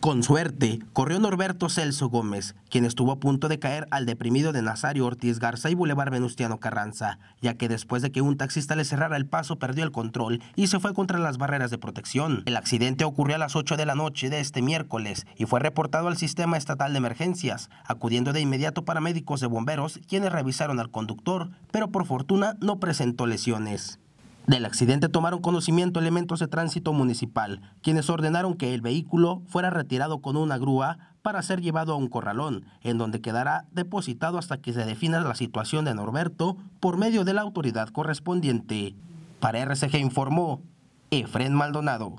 Con suerte, corrió Norberto Celso Gómez, quien estuvo a punto de caer al deprimido de Nazario Ortiz Garza y Boulevard Venustiano Carranza, ya que después de que un taxista le cerrara el paso perdió el control y se fue contra las barreras de protección. El accidente ocurrió a las 8 de la noche de este miércoles y fue reportado al Sistema Estatal de Emergencias, acudiendo de inmediato paramédicos de bomberos quienes revisaron al conductor, pero por fortuna no presentó lesiones. Del accidente tomaron conocimiento elementos de tránsito municipal, quienes ordenaron que el vehículo fuera retirado con una grúa para ser llevado a un corralón, en donde quedará depositado hasta que se defina la situación de Norberto por medio de la autoridad correspondiente. Para RCG informó Efren Maldonado.